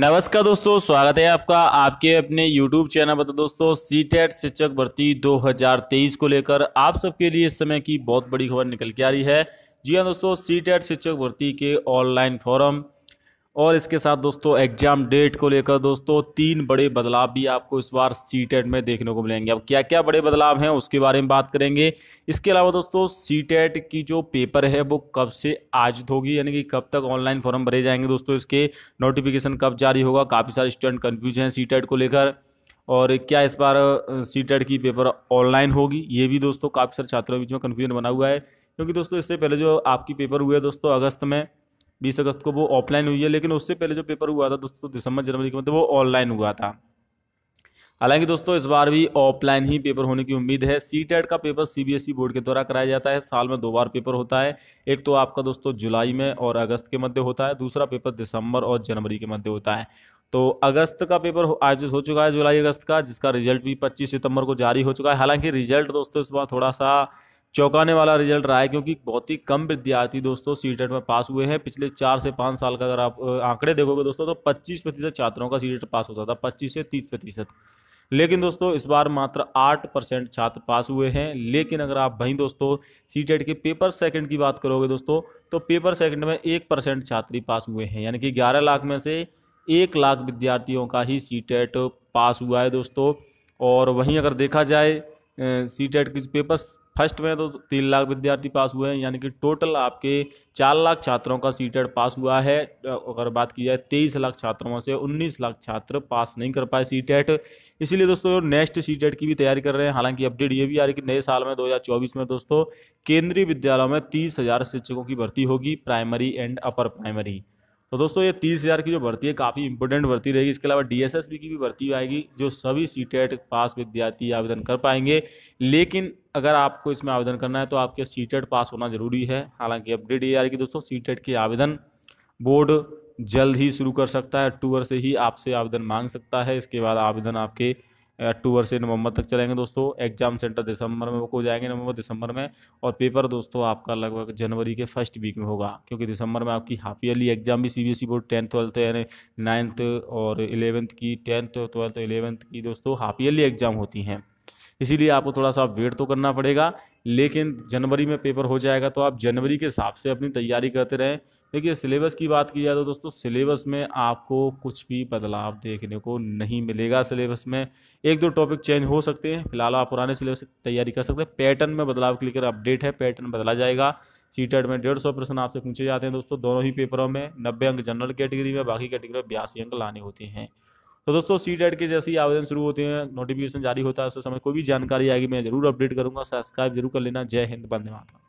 नमस्कार दोस्तों स्वागत है आपका आपके अपने YouTube चैनल पर तो दोस्तों सी टेट e शिक्षक भर्ती 2023 को लेकर आप सबके लिए इस समय की बहुत बड़ी खबर निकल के आ रही है जी हाँ दोस्तों सी टेट e शिक्षक भर्ती के ऑनलाइन फॉरम और इसके साथ दोस्तों एग्ज़ाम डेट को लेकर दोस्तों तीन बड़े बदलाव भी आपको इस बार सी टेट में देखने को मिलेंगे अब क्या क्या बड़े बदलाव हैं उसके बारे में बात करेंगे इसके अलावा दोस्तों सी टेट की जो पेपर है वो कब से आज होगी यानी कि कब तक ऑनलाइन फॉर्म भरे जाएंगे दोस्तों इसके नोटिफिकेशन कब जारी होगा काफ़ी सारे स्टूडेंट कन्फ्यूज हैं सी टेट को लेकर और क्या इस बार सी टेट की पेपर ऑनलाइन होगी ये भी दोस्तों काफ़ी सारे छात्रों के बीच में कन्फ्यूजन बना हुआ है क्योंकि दोस्तों इससे पहले जो आपकी पेपर हुए दोस्तों अगस्त में बीस अगस्त को वो ऑफलाइन हुई है लेकिन उससे पहले जो पेपर हुआ था दोस्तों तो दिसंबर जनवरी के मतलब वो ऑनलाइन हुआ था हालांकि दोस्तों इस बार भी ऑफलाइन ही पेपर होने की उम्मीद है सी टेट e का पेपर सी e बोर्ड के द्वारा कराया जाता है साल में दो बार पेपर होता है एक तो आपका दोस्तों जुलाई में और अगस्त के मध्य होता है दूसरा पेपर दिसंबर और जनवरी के मध्य होता है तो अगस्त का पेपर आयोजित हो चुका है जुलाई अगस्त का जिसका रिजल्ट भी 25 सितंबर को जारी हो चुका है हालांकि रिजल्ट दोस्तों इस बार थोड़ा सा चौंकाने वाला रिजल्ट रहा है क्योंकि बहुत ही कम विद्यार्थी दोस्तों सी टेट में पास हुए हैं पिछले चार से पाँच साल का अगर आप आंकड़े देखोगे दोस्तों तो पच्चीस प्रतिशत छात्रों का सी टेट पास होता था पच्चीस से तीस प्रतिशत लेकिन दोस्तों इस बार मात्र आठ परसेंट छात्र पास हुए हैं लेकिन अगर आप वहीं दोस्तों सी टेट के पेपर सेकंड की बात करोगे दोस्तों तो पेपर सेकंड में एक परसेंट छात्री पास हुए हैं यानी कि ग्यारह लाख में से एक लाख विद्यार्थियों का ही सी टेट पास हुआ है दोस्तों और वहीं अगर देखा जाए सी टेट के पेपर फर्स्ट में तो तीन लाख विद्यार्थी पास हुए हैं यानी कि टोटल आपके चार लाख छात्रों का सी टेट e पास हुआ है अगर बात की जाए तेईस लाख छात्रों में से उन्नीस लाख छात्र पास नहीं कर पाए सी टेट e इसीलिए दोस्तों नेक्स्ट सी टेट की भी तैयारी कर रहे हैं हालांकि अपडेट ये भी आ रही है कि नए साल में दो में दोस्तों केंद्रीय विद्यालयों में तीस हज़ार शिक्षकों की भर्ती होगी प्राइमरी एंड अपर प्राइमरी तो दोस्तों ये तीस हज़ार की जो भर्ती है काफ़ी इंपॉर्टेंट भर्ती रहेगी इसके अलावा डीएसएसबी की भी भर्ती आएगी जो सभी सी पास e विद्यार्थी आवेदन कर पाएंगे लेकिन अगर आपको इसमें आवेदन करना है तो आपके सी पास e होना ज़रूरी है हालांकि अपडेट ये आ रही कि दोस्तों सी e के आवेदन बोर्ड जल्द ही शुरू कर सकता है अक्टूबर से ही आपसे आवेदन मांग सकता है इसके बाद आवेदन आपके अक्टूबर से नवंबर तक चलेंगे दोस्तों एग्जाम सेंटर दिसंबर में हो जाएंगे नवंबर दिसंबर में और पेपर दोस्तों आपका लगभग जनवरी के फर्स्ट वीक में होगा क्योंकि दिसंबर में आपकी हाफ ईयरली एग्जाम भी सीबीएसई बोर्ड टेंथ ट्वेल्थ यानी नाइन्थ और इलेवंथ की टेंथ ट्वेल्थ इलेवंथ की दोस्तों हाफ ईयरली एग्जाम होती हैं इसीलिए आपको थोड़ा सा वेट तो करना पड़ेगा लेकिन जनवरी में पेपर हो जाएगा तो आप जनवरी के हिसाब से अपनी तैयारी करते रहें देखिए सिलेबस की बात की जाए तो दोस्तों सिलेबस में आपको कुछ भी बदलाव देखने को नहीं मिलेगा सिलेबस में एक दो टॉपिक चेंज हो सकते हैं फिलहाल आप पुराने सिलेबस की तैयारी कर सकते हैं पैटर्न में बदलाव के लेकर अपडेट है पैटर्न बदला जाएगा सी में डेढ़ सौ प्रश्न आपसे पूछे जाते हैं दोस्तों दोनों ही पेपरों में नब्बे अंक जनरल कैटेगरी में बाकी कैटेगरी में बयासी अंक लाने होते हैं तो दोस्तों सी डेट के जैसे ही आवेदन शुरू होते हैं नोटिफिकेशन जारी होता है उस समय कोई भी जानकारी आएगी मैं जरूर अपडेट करूँगा सब्सक्राइब जरूर कर लेना जय हिंद बंदे मातरम